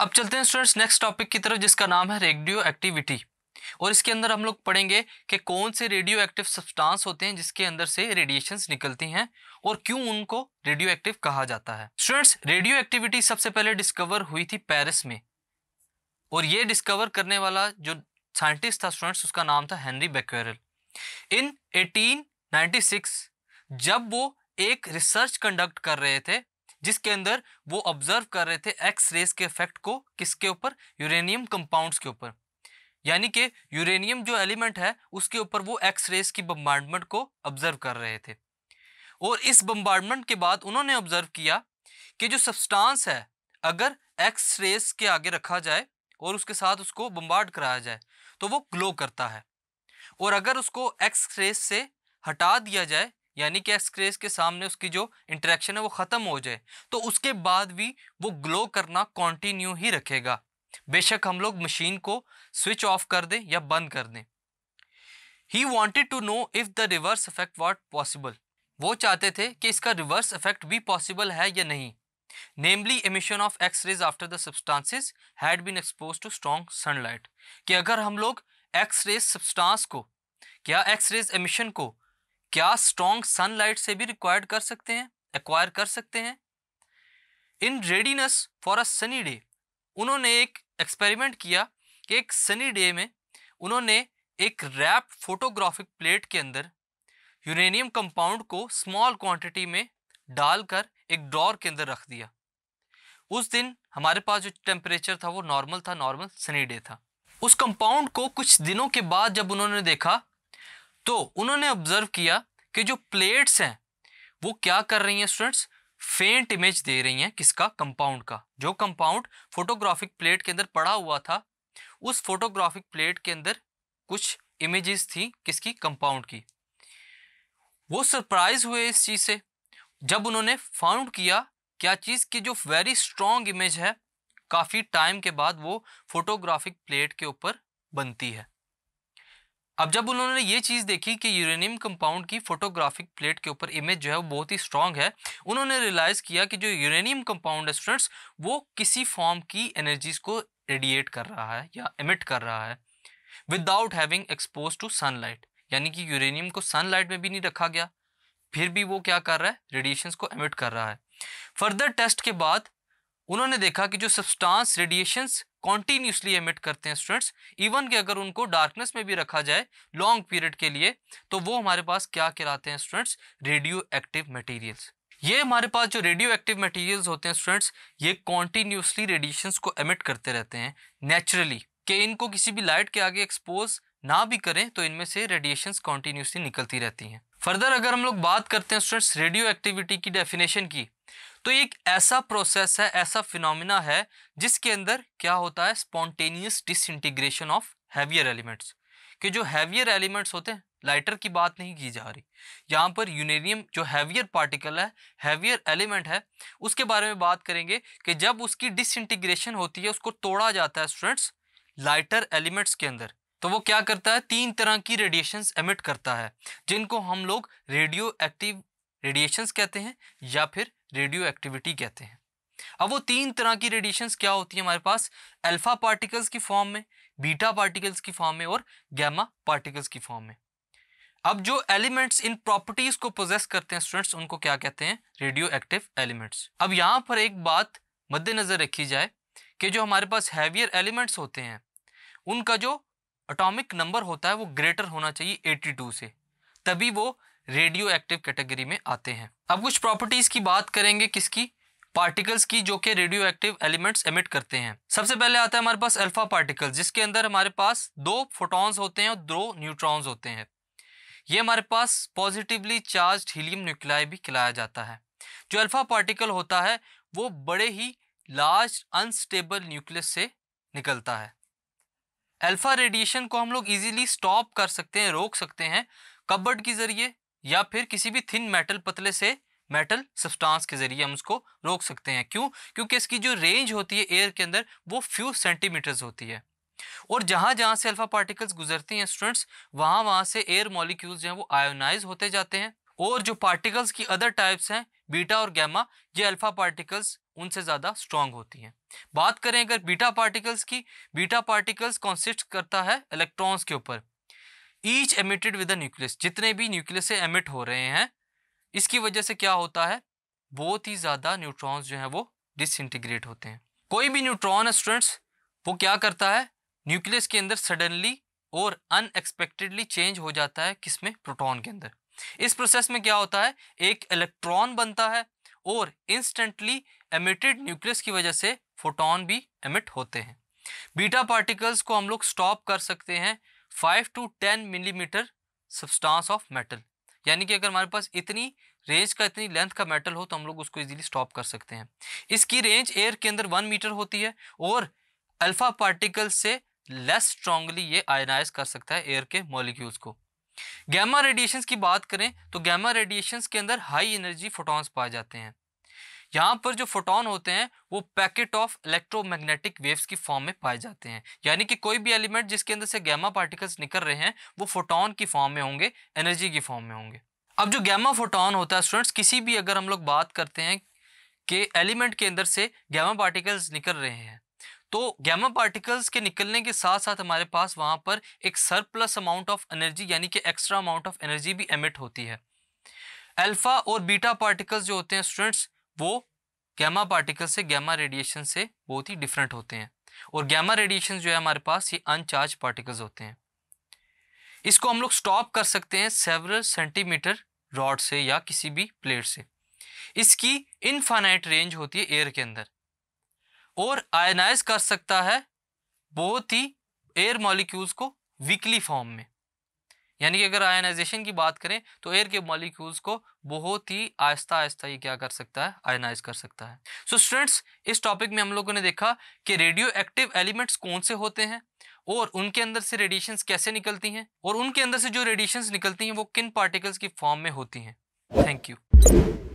अब चलते हैं स्टूडेंट्स नेक्स्ट टॉपिक की तरफ जिसका नाम है रेडियो एक्टिविटी और इसके अंदर हम लोग पढ़ेंगे कि कौन से रेडियो एक्टिव सब्सटेंस होते हैं जिसके अंदर से रेडिएशंस निकलती हैं और क्यों उनको रेडियो एक्टिव कहा जाता है स्टूडेंट्स रेडियो एक्टिविटी सबसे पहले डिस्कवर हुई थी पेरिस में और ये डिस्कवर करने वाला जो साइंटिस्ट था स्टूडेंट्स उसका नाम था हेनरी बेक्वेरल इन 1896 जब वो एक रिसर्च कंडक्ट कर रहे थे जिसके अंदर वो ऑब्जर्व कर रहे थे एक्स रेस के इफेक्ट को किसके ऊपर यूरेनियम कंपाउंड्स के ऊपर यानी कि यूरेनियम जो एलिमेंट है उसके ऊपर वो एक्स रेस की बम्बार्डमेंट को ऑब्जर्व कर रहे थे और इस बम्बार्डमेंट के बाद उन्होंने ऑब्जर्व किया कि जो सब्सटेंस है अगर एक्स रेस के आगे रखा जाए और उसके साथ उसको बम्बार्ड कराया जाए तो वो ग्लो करता है और अगर उसको एक्स रेस से हटा दिया जाए यानी कि एक्सक्रेस के सामने उसकी जो इंट्रैक्शन है वो ख़त्म हो जाए तो उसके बाद भी वो ग्लो करना कॉन्टिन्यू ही रखेगा बेशक हम लोग मशीन को स्विच ऑफ कर दें या बंद कर दें he wanted to know if the reverse effect what possible वो चाहते थे कि इसका रिवर्स इफेक्ट भी पॉसिबल है या नहीं namely emission of X rays after the substances had been expose to strong sunlight कि अगर हम लोग एक्सरेज सब्सटांस को या एक्सरेज एमिशन को क्या स्ट्रॉन्ग सनलाइट से भी रिक्वायर्ड कर सकते हैं एक्वायर कर सकते हैं in readiness for a sunny day उन्होंने एक एक्सपेरिमेंट किया कि एक सनी डे में उन्होंने एक रैप फोटोग्राफिक प्लेट के अंदर यूरेनियम कंपाउंड को स्मॉल क्वांटिटी में डालकर एक ड्रॉर के अंदर रख दिया उस दिन हमारे पास जो टेम्परेचर था वो नॉर्मल था नॉर्मल सनी डे था उस कंपाउंड को कुछ दिनों के बाद जब उन्होंने देखा तो उन्होंने ऑब्जर्व किया कि जो प्लेट्स हैं वो क्या कर रही हैं स्टूडेंट्स फेंट इमेज दे रही हैं किसका कंपाउंड का जो कंपाउंड फोटोग्राफिक प्लेट के अंदर पड़ा हुआ था उस फोटोग्राफिक प्लेट के अंदर कुछ इमेजेस थी किसकी कंपाउंड की वो सरप्राइज हुए इस चीज़ से जब उन्होंने फाउंड किया क्या चीज़ की जो वेरी स्ट्रॉन्ग इमेज है काफ़ी टाइम के बाद वो फोटोग्राफिक प्लेट के ऊपर बनती है अब जब उन्होंने ये चीज़ देखी कि यूरेनियम कंपाउंड की फोटोग्राफिक प्लेट के ऊपर इमेज जो है वो बहुत ही स्ट्रांग है उन्होंने रियलाइज़ किया कि जो यूरेनियम कंपाउंड है स्टूडेंट्स वो किसी फॉर्म की एनर्जीज को रेडिएट कर रहा है या एमिट कर रहा है without having expose to sunlight यानी कि यूरेनियम को सनलाइट में भी नहीं रखा गया फिर भी वो क्या कर रहा है रेडिएशन को एमिट कर रहा है फर्दर टेस्ट के बाद उन्होंने देखा कि जो सब्सटांस रेडिएशन कॉन्टीन्यूसली एमिट करते हैं स्टूडेंट्स इवन कि अगर उनको डार्कनेस में भी रखा जाए लॉन्ग पीरियड के लिए तो वो हमारे पास क्या कहलाते हैं स्टूडेंट्स रेडियो एक्टिव मटीरियल्स ये हमारे पास जो रेडियो एक्टिव मटीरियल्स होते हैं स्टूडेंट्स ये कॉन्टिन्यूसली रेडिएशन को एमिट करते रहते हैं नेचुरली कि इनको किसी भी लाइट के आगे एक्सपोज ना भी करें तो इनमें से रेडिएशन कॉन्टिन्यूसली निकलती रहती हैं फर्दर अगर हम लोग बात करते हैं स्टूडेंट्स रेडियो एक्टिविटी की डेफिनेशन की तो एक ऐसा प्रोसेस है ऐसा फिनोमिना है जिसके अंदर क्या होता है spontaneous disintegration of heavier elements कि जो हैवियर एलिमेंट्स होते हैं लाइटर की बात नहीं की जा रही यहाँ पर यूनेरियम जो हैवियर पार्टिकल है हैवियर एलिमेंट है उसके बारे में बात करेंगे कि जब उसकी डिसइंटीग्रेशन होती है उसको तोड़ा जाता है स्टूडेंट्स लाइटर एलिमेंट्स के अंदर तो वो क्या करता है तीन तरह की रेडिएशंस एमिट करता है जिनको हम लोग रेडियो एक्टिव रेडिएशंस कहते हैं या फिर रेडियो एक्टिविटी कहते हैं अब वो तीन तरह की रेडिएशंस क्या होती है हमारे पास अल्फा पार्टिकल्स की फॉर्म में बीटा पार्टिकल्स की फॉर्म में और गैमा पार्टिकल्स की फॉर्म में अब जो एलिमेंट्स इन प्रॉपर्टीज को पोजेस करते हैं स्टूडेंट्स उनको क्या कहते हैं रेडियो एक्टिव एलिमेंट्स अब यहाँ पर एक बात मद्देनजर रखी जाए कि जो हमारे पास हैवियर एलिमेंट्स होते हैं उनका जो अटोमिक नंबर होता है वो ग्रेटर होना चाहिए टू से तभी वो रेडियो एक्टिव कैटेगरी में आते हैं अब कुछ प्रॉपर्टीज की बात करेंगे किसकी पार्टिकल्स की जो कि रेडियो एक्टिव एलिमेंट्स एमिट करते हैं सबसे पहले आता है हमारे पास अल्फा पार्टिकल्स जिसके अंदर हमारे पास दो फोटॉन्स होते हैं और दो न्यूट्रॉन्स होते हैं ये हमारे पास पॉजिटिवली चार्ज हीलियम न्यूक्लाई भी खिलाया जाता है जो अल्फा पार्टिकल होता है वो बड़े ही लार्ज अनस्टेबल न्यूक्लियस से निकलता है अल्फा रेडिएशन को हम लोग इजीली स्टॉप कर सकते हैं रोक सकते हैं कबर्ड के ज़रिए या फिर किसी भी थिन मेटल पतले से मेटल सब्सटेंस के जरिए हम उसको रोक सकते हैं क्यों क्योंकि इसकी जो रेंज होती है एयर के अंदर वो फ्यू सेंटीमीटर्स होती है और जहाँ जहाँ से अल्फा पार्टिकल्स गुजरती हैं स्टूडेंट्स वहाँ वहाँ से एयर मॉलिक्यूल्स जो हैं वो आयोनाइज होते जाते हैं और जो पार्टिकल्स की अदर टाइप्स हैं बीटा और गैमा ये अल्फा पार्टिकल्स उनसे ज़्यादा स्ट्रॉन्ग होती हैं बात करें अगर बीटा पार्टिकल्स की बीटा पार्टिकल्स कॉन्सिस्ट करता है इलेक्ट्रॉन्स के ऊपर each emitted with the nucleus जितने भी न्यूक्लियस से एमिट हो रहे हैं इसकी वजह से क्या होता है बहुत ही ज़्यादा न्यूट्रॉन्स जो हैं वो डिसइंटीग्रेट होते हैं कोई भी न्यूट्रॉन स्टूडेंट्स वो क्या करता है न्यूक्लियस के अंदर सडनली और अनएक्सपेक्टेडली चेंज हो जाता है किसमें प्रोटॉन के अंदर इस प्रोसेस में क्या होता है एक इलेक्ट्रॉन बनता है और इंस्टेंटली एमिटेड न्यूक्लियस की वजह से फोटोन भी एमिट होते हैं बीटा पार्टिकल्स को हम लोग स्टॉप कर सकते हैं five to ten millimetre substance of metal यानी कि अगर हमारे पास इतनी रेंज का इतनी लेंथ का मेटल हो तो हम लोग उसको इजीली स्टॉप कर सकते हैं इसकी रेंज एयर के अंदर वन मीटर होती है और अल्फ़ा पार्टिकल से लेस स्ट्रांगली ये आयनाइज कर सकता है एयर के मॉलिक्यूल्स को गैमा रेडिएशंस की बात करें तो गैमा रेडिएशंस के अंदर हाई एनर्जी फोटॉन्स पाए जाते हैं यहाँ पर जो फोटोन होते हैं वो पैकेट ऑफ इलेक्ट्रोमैग्नेटिक वेव्स की फॉर्म में पाए जाते हैं यानी कि कोई भी एलिमेंट जिसके अंदर से गैमा पार्टिकल्स निकल रहे हैं वो फोटोन की फॉर्म में होंगे एनर्जी की फॉर्म में होंगे अब जो गैमा फोटोन होता है स्टूडेंट्स किसी भी अगर हम लोग बात करते हैं कि एलिमेंट के अंदर से गैमा पार्टिकल्स निकल रहे हैं तो गैमा पार्टिकल्स के निकलने के साथ साथ हमारे पास वहाँ पर एक सरप्लस अमाउंट ऑफ एनर्जी यानी कि एक्स्ट्रा अमाउंट ऑफ एनर्जी भी एमिट होती है अल्फा और बीटा पार्टिकल्स जो होते हैं स्टूडेंट्स वो गैमा पार्टिकल से गैमा रेडिएशन से बहुत ही डिफरेंट होते हैं और गैमा रेडिएशन जो है हमारे पास ये अनचार्ज पार्टिकल्स होते हैं इसको हम लोग स्टॉप कर सकते हैं सेवरल सेंटीमीटर रॉड से या किसी भी प्लेट से इसकी इनफाइनाइट रेंज होती है एयर के अंदर और आयनाइज कर सकता है बहुत ही एयर मॉलिक्यूल्स को वीकली फॉर्म में यानी कि अगर आयनाइजेशन की बात करें तो एयर के मॉलिक्यूल्स को बहुत ही आहिस्ता आहिस्ता ये क्या कर सकता है आयनाइज कर सकता है सो so, स्टूडेंट्स इस टॉपिक में हम लोगों ने देखा कि रेडियो एक्टिव एलिमेंट्स कौन से होते हैं और उनके अंदर से रेडिएशन कैसे निकलती हैं और उनके अंदर से जो रेडिएशन निकलती हैं वो किन पार्टिकल्स की फॉर्म में होती हैं थैंक यू